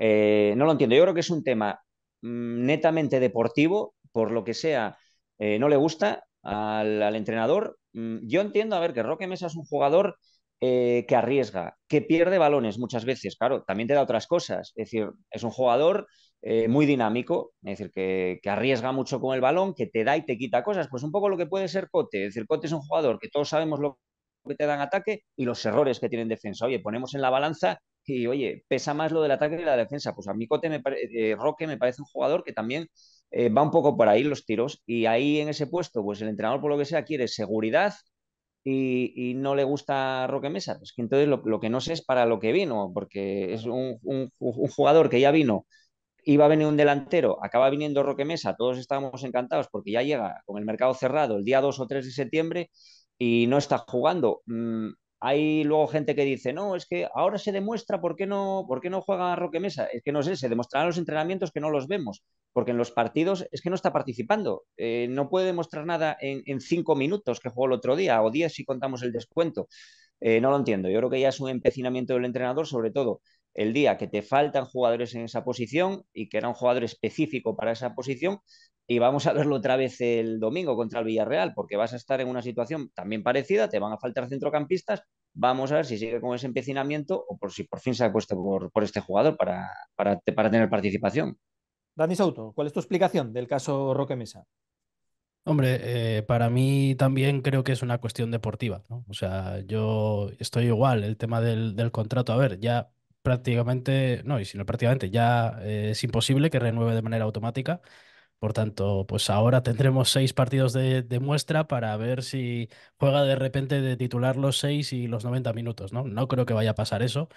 eh, no lo entiendo. Yo creo que es un tema mm, netamente deportivo, por lo que sea, eh, no le gusta al, al entrenador. Mm, yo entiendo, a ver, que Roque Mesa es un jugador eh, que arriesga, que pierde balones muchas veces, claro, también te da otras cosas. Es decir, es un jugador eh, muy dinámico, es decir, que, arriesga mucho con el balón, que te da y te quita cosas. Pues un poco lo que puede ser Cote. Es decir, Cote es un jugador que todos sabemos lo que te dan ataque y los errores que tiene en defensa. Oye, ponemos en la balanza y, oye, pesa más lo del ataque que la defensa. Pues a mí Cote, me eh, Roque me parece un jugador que también va un poco por ahí los tiros y ahí en ese puesto, pues el entrenador por lo que sea quiere seguridad y, no le gusta Roque Mesa, que entonces lo, que no sé es para lo que vino, porque es un, un jugador que ya vino iba a venir un delantero, acaba viniendo Roque Mesa, todos estábamos encantados porque ya llega con el mercado cerrado el día 2 o 3 de septiembre y no está jugando. Mm, hay luego gente que dice, no, es que ahora se demuestra por qué no, por qué no juega Roque Mesa. Es que no sé, se demostrarán los entrenamientos que no los vemos, porque en los partidos es que no está participando. Eh, no puede demostrar nada en, cinco minutos que jugó el otro día, o diez si contamos el descuento. Eh, no lo entiendo. Yo creo que ya es un empecinamiento del entrenador, sobre todo el día que te faltan jugadores en esa posición y que era un jugador específico para esa posición. Y vamos a verlo otra vez el domingo contra el Villarreal, porque vas a estar en una situación también parecida, te van a faltar centrocampistas. Vamos a ver si sigue con ese empecinamiento o por si por fin se ha puesto por, este jugador para, para, tener participación. Dani Souto, ¿cuál es tu explicación del caso Roque Mesa? Hombre, eh, para mí también creo que es una cuestión deportiva, ¿no? O sea, yo estoy igual, el tema del, del, contrato, a ver, ya prácticamente, no, y sino prácticamente ya eh, es imposible que renueve de manera automática. Por tanto, pues ahora tendremos seis partidos de, muestra para ver si juega de repente de titular los seis y los 90 minutos, ¿no? No creo que vaya a pasar eso.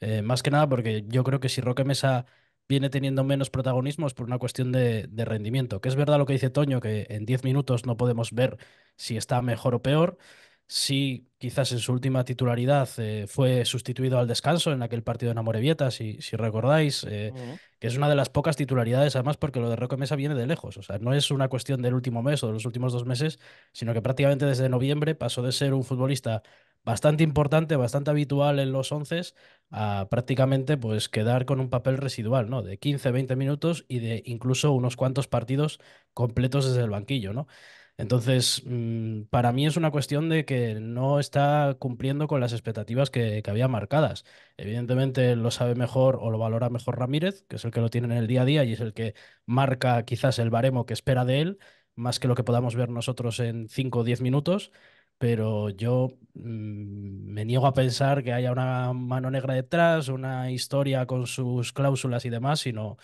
Eh, más que nada porque yo creo que si Roque Mesa viene teniendo menos protagonismo es por una cuestión de, rendimiento. Que es verdad lo que dice Toño, que en diez minutos no podemos ver si está mejor o peor. Sí, quizás en su última titularidad eh, fue sustituido al descanso en aquel partido en Amorebieta, si, si recordáis, eh, que es una de las pocas titularidades, además porque lo de Roque Mesa viene de lejos, o sea, no es una cuestión del último mes o de los últimos dos meses, sino que prácticamente desde noviembre pasó de ser un futbolista bastante importante, bastante habitual en los once, a prácticamente pues quedar con un papel residual, ¿no? De 15, 20 minutos y de incluso unos cuantos partidos completos desde el banquillo, ¿no? Entonces, mm, para mí es una cuestión de que no está cumpliendo con las expectativas que, había marcadas. Evidentemente lo sabe mejor o lo valora mejor Ramírez, que es el que lo tiene en el día a día y es el que marca quizás el baremo que espera de él, más que lo que podamos ver nosotros en 5 o 10 minutos. Pero yo mm, me niego a pensar que haya una mano negra detrás, una historia con sus cláusulas y demás, sino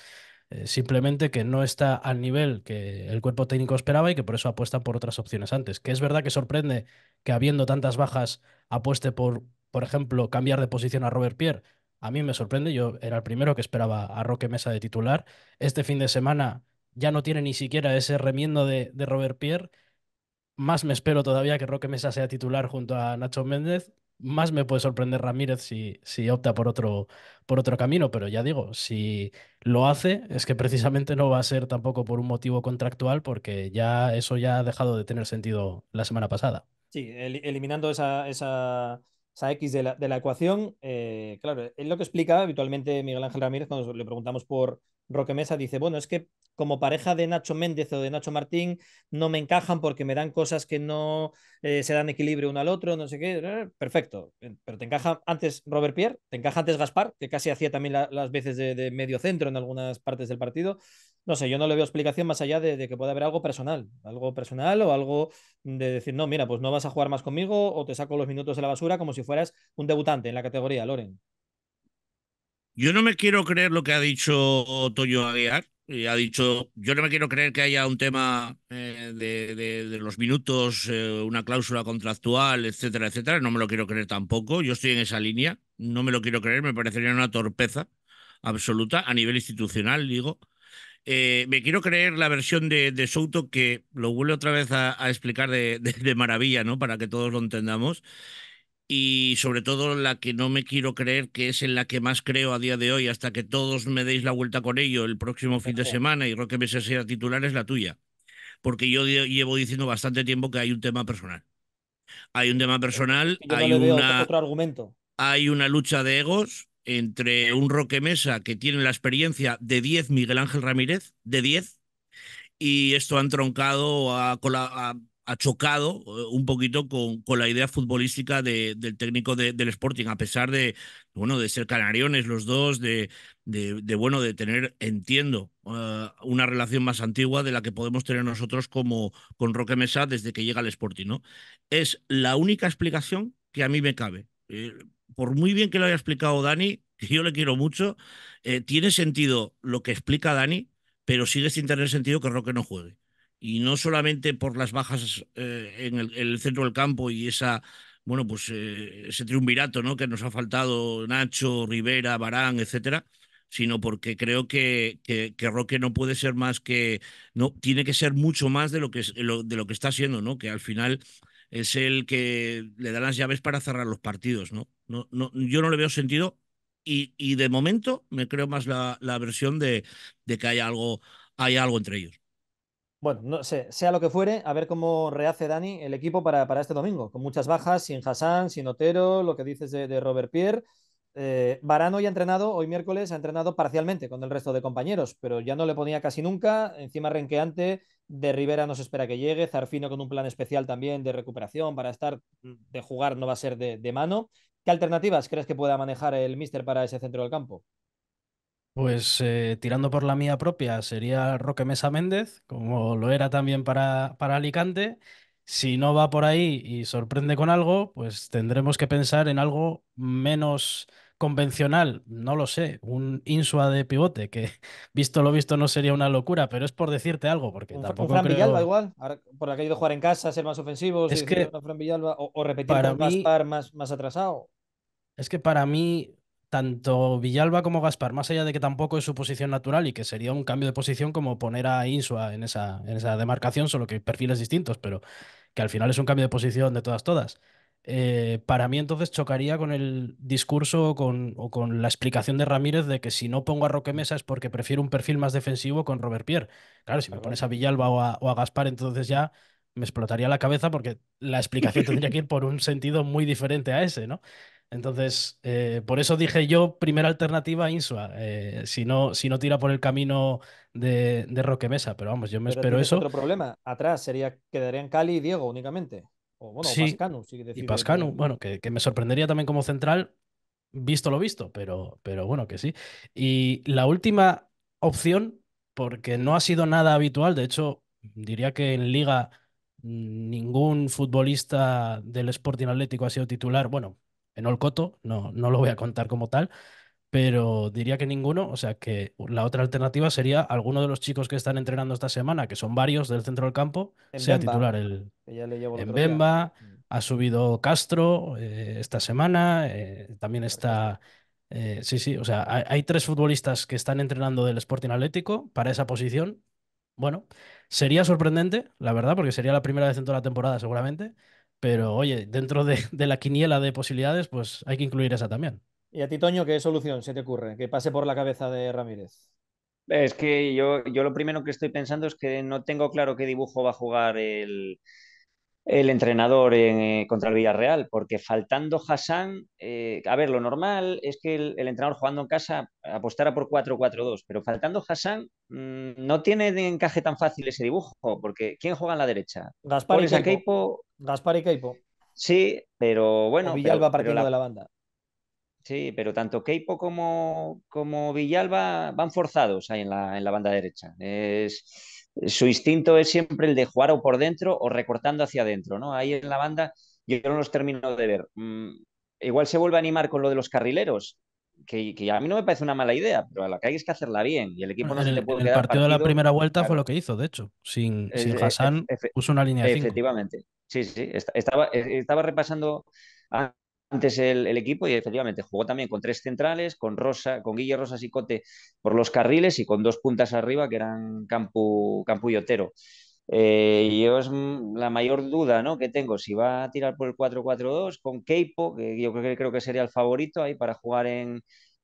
eh, simplemente que no está al nivel que el cuerpo técnico esperaba y que por eso apuesta por otras opciones antes. Que es verdad que sorprende que habiendo tantas bajas apueste por, por ejemplo, cambiar de posición a Robert Pierre. A mí me sorprende, yo era el primero que esperaba a Roque Mesa de titular. Este fin de semana ya no tiene ni siquiera ese remiendo de, de Robert Pierre. Más me espero todavía que Roque Mesa sea titular junto a Nacho Méndez más me puede sorprender Ramírez si, opta por otro, por otro camino, pero ya digo, si lo hace es que precisamente no va a ser tampoco por un motivo contractual porque ya eso ya ha dejado de tener sentido la semana pasada. Sí, eliminando esa, esa, esa, X de la, ecuación, eh, claro, es lo que explica habitualmente Miguel Ángel Ramírez cuando le preguntamos por, Roque Mesa dice, bueno, es que como pareja de Nacho Méndez o de Nacho Martín no me encajan porque me dan cosas que no eh, se dan equilibrio uno al otro, no sé qué, eh, perfecto. Eh, pero te encaja antes Robert Pierre, te encaja antes Gaspar, que casi hacía también las veces de, medio centro en algunas partes del partido. No sé, yo no le veo explicación más allá de, de que pueda haber algo personal, algo personal o algo de decir, no, mira, pues no vas a jugar más conmigo o te saco los minutos de la basura como si fueras un debutante en la categoría, Loren. Yo no me quiero creer lo que ha dicho Toño Aguiar. ha dicho, yo no me quiero creer que haya un tema eh, de, los minutos, eh, una cláusula contractual, etcétera, etcétera. No me lo quiero creer tampoco. Yo estoy en esa línea. No me lo quiero creer. Me parecería una torpeza absoluta a nivel institucional, digo. Eh, me quiero creer la versión de, de, Souto que lo vuelve otra vez a, explicar de, de, maravilla, ¿no? Para que todos lo entendamos y sobre todo la que no me quiero creer que es en la que más creo a día de hoy, hasta que todos me deis la vuelta con ello el próximo fin de semana y Roque Mesa sea titular, es la tuya. Porque yo llevo diciendo bastante tiempo que hay un tema personal. Hay un tema personal, hay una, argumento. Hay una lucha de egos entre un Roque Mesa que tiene la experiencia de 10 Miguel Ángel Ramírez, de 10, y esto han troncado, a, a, ha chocado eh, un poquito con, con la idea futbolística del técnico del Sporting, a pesar de, bueno, de ser canariones los dos, de, de, bueno, de tener, entiendo, eh, una relación más antigua de la que podemos tener nosotros como con Roque Mesa desde que llega al Sporting, ¿no? Es la única explicación que a mí me cabe. Eh, por muy bien que lo haya explicado Dani, que yo le quiero mucho, tiene sentido lo que explica Dani, pero sigue sin tener sentido que Roque no juegue y no solamente por las bajas eh, en, el, centro del campo y esa bueno pues eh, ese triunvirato no que nos ha faltado Nacho Rivera Barán etcétera sino porque creo que, que, Roque no puede ser más que no tiene que ser mucho más de lo que de lo que está siendo, no que al final es el que le da las llaves para cerrar los partidos no no, no yo no le veo sentido y, y de momento me creo más la, la versión de, de que hay algo hay algo entre ellos bueno, no sé, sea lo que fuere, a ver cómo rehace Dani el equipo para, este domingo, con muchas bajas, sin Hassan, sin Otero, lo que dices de, Robert Pierre. Eh, Varano ya ha entrenado, hoy miércoles ha entrenado parcialmente con el resto de compañeros, pero ya no le ponía casi nunca, encima renqueante, de Rivera nos espera que llegue, Zarfino con un plan especial también de recuperación para estar, de jugar no va a ser de, de mano. ¿Qué alternativas crees que pueda manejar el míster para ese centro del campo? Pues eh, tirando por la mía propia sería Roque Mesa Méndez, como lo era también para, para Alicante. Si no va por ahí y sorprende con algo, pues tendremos que pensar en algo menos convencional, no lo sé, un insua de pivote, que visto lo visto no sería una locura, pero es por decirte algo, porque tampoco. Un Fran Villalba igual, por aquello de jugar en casa, ser más ofensivo? o, repetir más, más atrasado. Es que para mí tanto Villalba como Gaspar, más allá de que tampoco es su posición natural y que sería un cambio de posición como poner a Insua en esa, en esa demarcación, solo que perfiles distintos, pero que al final es un cambio de posición de todas, todas. Eh, para mí entonces chocaría con el discurso o con, la explicación de Ramírez de que si no pongo a Roque Mesa es porque prefiero un perfil más defensivo con Robert Pierre. Claro, si me pones a Villalba o a Gaspar, entonces ya me explotaría la cabeza porque la explicación tendría que ir por un sentido muy diferente a ese, ¿no? Entonces, eh, por eso dije yo, primera alternativa, Insua, eh, si, no, si no tira por el camino de, Roque Mesa, pero vamos, yo me espero eso. Otro problema, atrás sería, quedarían Cali y Diego únicamente. O bueno, sí, y Pascanu, bueno, que, que, me sorprendería también como central, visto lo visto, pero, pero bueno, que sí. Y la última opción, porque no ha sido nada habitual, de hecho, diría que en Liga mm, ningún futbolista del Sporting Atlético ha sido titular, bueno, en Olcoto, no, no lo voy a contar como tal, pero diría que ninguno, o sea que la otra alternativa sería alguno de los chicos que están entrenando esta semana, que son varios del centro del campo, sea titular el, en Bemba, mm. ha subido Castro eh, esta semana, eh, también pues está... Eh, sí, sí, o sea, hay, tres futbolistas que están entrenando del Sporting Atlético para esa posición. Bueno, sería sorprendente, la verdad, porque sería la primera vez en toda la temporada seguramente, pero oye, dentro de, la quiniela de posibilidades, pues hay que incluir esa también. ¿Y a ti, Toño, qué solución se te ocurre que pase por la cabeza de Ramírez? Es que yo, yo lo primero que estoy pensando es que no tengo claro qué dibujo va a jugar el, entrenador en, eh, contra el Villarreal, porque faltando Hassan, eh, a ver, lo normal es que el, entrenador jugando en casa apostara por 4-4-2, pero faltando Hassan mm, no tiene de encaje tan fácil ese dibujo, porque ¿quién juega en la derecha? Gaspar y Keipo. Gaspar y Keipo. Sí, pero bueno. Villalba partiendo de la banda. Sí, pero tanto Keipo como, como Villalba van forzados ahí en la, banda derecha. Es, su instinto es siempre el de jugar o por dentro o recortando hacia adentro, ¿no? Ahí en la banda yo no los termino de ver. Mm, igual se vuelve a animar con lo de los carrileros, que, a mí no me parece una mala idea, pero la que hay que hacerla bien y el equipo no se le puede quedar. El partido, de la primera vuelta fue lo que hizo, de hecho. Sin, eh, sin eh, Hassan puso una línea de Efectivamente. Sí, sí. Estaba, eh, estaba repasando antes el, equipo y efectivamente jugó también con tres centrales, con Rosa, con Guille Rosas y Cote por los carriles y con dos puntas arriba que eran Campo Campu y eh, yo es la mayor duda ¿no? que tengo, si va a tirar por el 4-4-2 con Keipo, que yo creo que, creo que sería el favorito ahí para jugar en,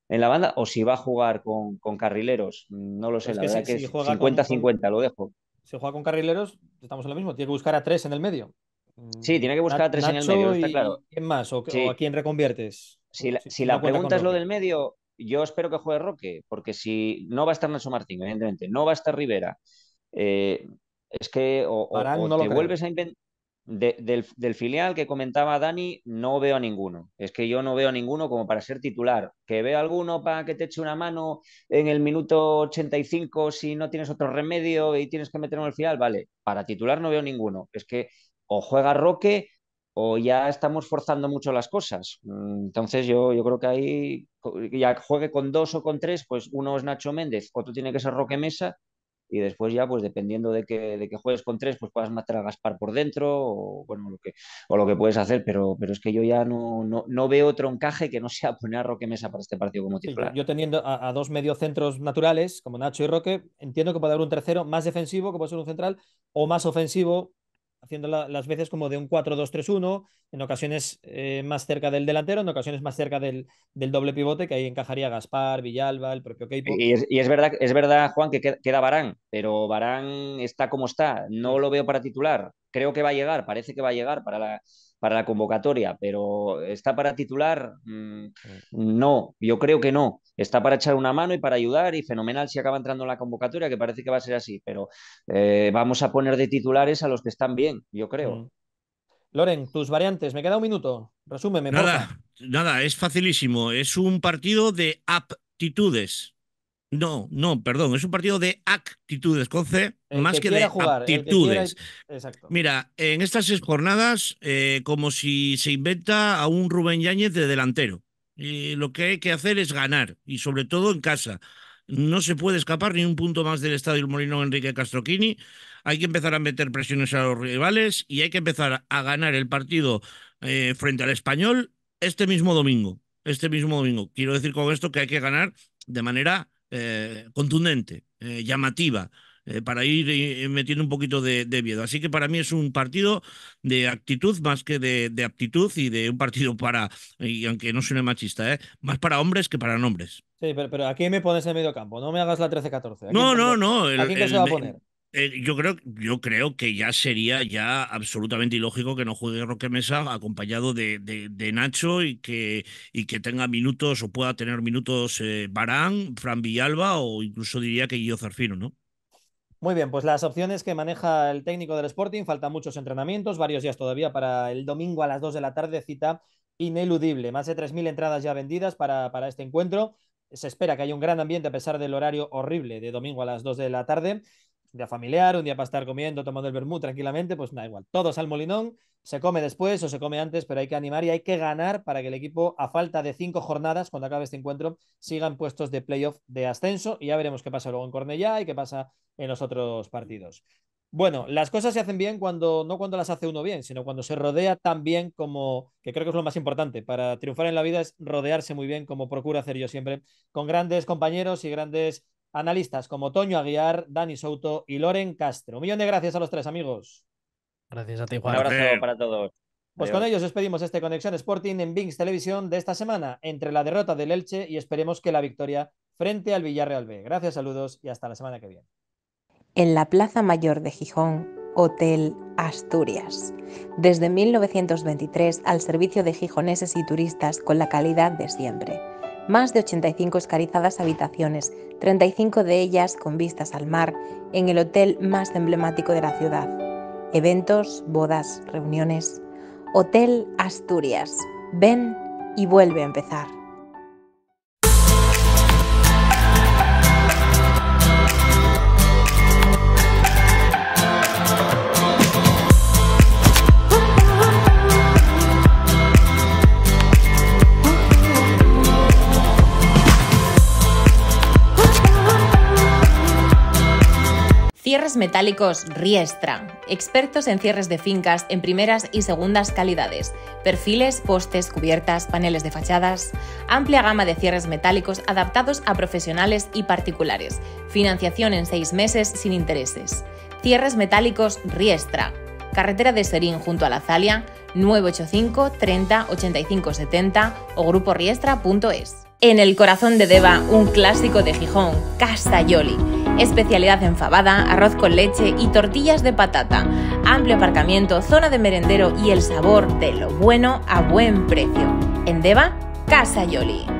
la banda, o si va a jugar con, carrileros, no lo sé, la que verdad que 50-50, lo dejo. Si juega con carrileros, estamos en lo mismo, tiene que buscar a tres en el medio. Sí, tiene que buscar a tres en el medio, está claro. ¿Quién más? ¿O, a quién reconviertes? Si la, pregunta es lo del medio, yo espero que juegue Roque, porque si no va a estar Nacho Martín, evidentemente, no va a estar Rivera, eh, es que o, te vuelves a inventar. del, filial que comentaba Dani, no veo a ninguno. Es que yo no veo a ninguno como para ser titular. Que veo alguno para que te eche una mano en el minuto 85 si no tienes otro remedio y tienes que meterlo en el filial, vale. Para titular no veo ninguno. Es que o juega Roque o ya estamos forzando mucho las cosas. Mm, entonces yo, yo creo que ahí, ya juegue con dos o con tres, pues uno es Nacho Méndez, otro tiene que ser Roque Mesa y después ya, pues dependiendo de que, de que juegues con tres, pues puedas matar a Gaspar por dentro o, bueno, lo que, o lo que puedes hacer, pero, pero es que yo ya no, veo otro encaje que no sea poner a Roque Mesa para este partido como titular. yo, teniendo a, a, dos mediocentros naturales, como Nacho y Roque, entiendo que puede haber un tercero más defensivo, que puede ser un central, o más ofensivo, haciendo las veces como de un 4-2-3-1, en ocasiones eh, más cerca del delantero, en ocasiones más cerca del, del, doble pivote, que ahí encajaría Gaspar, Villalba, el propio Keipo. Y, y es verdad, es verdad, Juan, que queda Barán, pero Barán está como está, no lo veo para titular, creo que va a llegar, parece que va a llegar para la, para la convocatoria, pero ¿está para titular? Mm, mm. no, yo creo que no. Está para echar una mano y para ayudar y fenomenal si acaba entrando en la convocatoria, que parece que va a ser así, pero eh, vamos a poner de titulares a los que están bien, yo creo. Mm. Loren, tus variantes, me queda un minuto. Resúmeme. Nada, nada, es facilísimo. Es un partido de aptitudes. No, no, perdón, es un partido de actitudes Conce. más que, de actitudes. Mira, en estas seis jornadas, eh, como si se inventa a un Rubén Yáñez de delantero. Y lo que hay que hacer es ganar, y sobre todo en casa. No se puede escapar ni un punto más del estadio El Molino Enrique Castroquini. Hay que empezar a meter presiones a los rivales y hay que empezar a ganar el partido eh, frente al español este mismo domingo. Este mismo domingo. Quiero decir con esto que hay que ganar de manera eh, contundente, eh, llamativa, eh, para ir metiendo un poquito de, miedo. Así que para mí es un partido de actitud más que de, aptitud y de un partido para, y aunque no suene machista, más para hombres que para nombres. Sí, pero, aquí me pones en medio campo, no me hagas la 13-14. No, no, no. ¿A quién se va a poner? Eh, yo, creo, yo creo que ya sería ya absolutamente ilógico que no juegue Roque Mesa acompañado de, Nacho y que, y que tenga minutos o pueda tener minutos eh, Barán, Fran Villalba o incluso diría que Guillo Zarfino, ¿no? Muy bien, pues las opciones que maneja el técnico del Sporting, faltan muchos entrenamientos, varios días todavía para el domingo a las 2 de la tarde, cita ineludible. Más de 3.000 entradas ya vendidas para, para este encuentro se espera que haya un gran ambiente a pesar del horario horrible de domingo a las 2 de la tarde un día familiar, un día para estar comiendo, tomando el vermut tranquilamente, pues da igual. Todos al molinón, se come después o se come antes, pero hay que animar y hay que ganar para que el equipo, a falta de cinco jornadas, cuando acabe este encuentro, sigan puestos de playoff de ascenso y ya veremos qué pasa luego en Cornellá y qué pasa en los otros partidos. Bueno, las cosas se hacen bien cuando, no cuando las hace uno bien, sino cuando se rodea tan bien como, que creo que es lo más importante, para triunfar en la vida es rodearse muy bien, como procuro hacer yo siempre, con grandes compañeros y grandes analistas como Toño Aguiar, Dani Souto y Loren Castro. Un millón de gracias a los tres amigos. Gracias a ti, Juan. Un abrazo para todos. Pues con ellos despedimos este Conexión Sporting en Bings Televisión de esta semana, entre la derrota del Elche y esperemos que la victoria frente al Villarreal B. Gracias, saludos y hasta la semana que viene. En la Plaza Mayor de Gijón, Hotel Asturias. Desde 1923 al servicio de gijoneses y turistas con la calidad de siempre más de 85 escarizadas habitaciones, 35 de ellas con vistas al mar, en el hotel más emblemático de la ciudad. Eventos, bodas, reuniones. Hotel Asturias. Ven y vuelve a empezar. Cierres metálicos Riestra. Expertos en cierres de fincas en primeras y segundas calidades. Perfiles, postes, cubiertas, paneles de fachadas. Amplia gama de cierres metálicos adaptados a profesionales y particulares. Financiación en seis meses sin intereses. Cierres metálicos Riestra. Carretera de Serín junto a la Zalia, 985 30 85 70 o gruporiestra.es. En el corazón de Deva, un clásico de Gijón, Yoli. Especialidad enfabada, arroz con leche y tortillas de patata. Amplio aparcamiento, zona de merendero y el sabor de lo bueno a buen precio. En Deva, Casa Yoli.